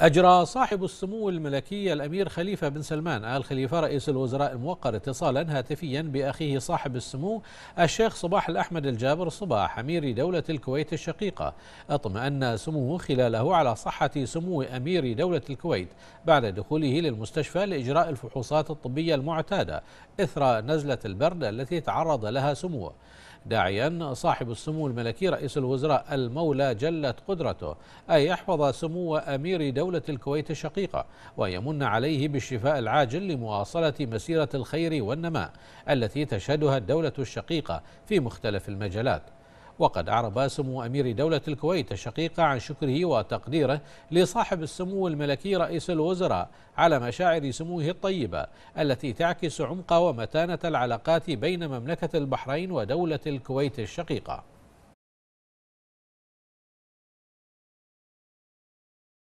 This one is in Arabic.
أجرى صاحب السمو الملكي الأمير خليفة بن سلمان آل خليفة رئيس الوزراء الموقر اتصالا هاتفيا بأخيه صاحب السمو الشيخ صباح الأحمد الجابر صباح أمير دولة الكويت الشقيقة اطمأن سموه خلاله على صحة سمو أمير دولة الكويت بعد دخوله للمستشفى لإجراء الفحوصات الطبية المعتادة إثر نزلة البرد التي تعرض لها سموه داعيا صاحب السمو الملكي رئيس الوزراء المولى جلت قدرته أن يحفظ سمو أمير دولة الكويت الشقيقة ويمن عليه بالشفاء العاجل لمواصلة مسيرة الخير والنماء التي تشهدها الدولة الشقيقة في مختلف المجالات وقد أعرب سمو أمير دولة الكويت الشقيقة عن شكره وتقديره لصاحب السمو الملكي رئيس الوزراء على مشاعر سموه الطيبة التي تعكس عمق ومتانة العلاقات بين مملكة البحرين ودولة الكويت الشقيقة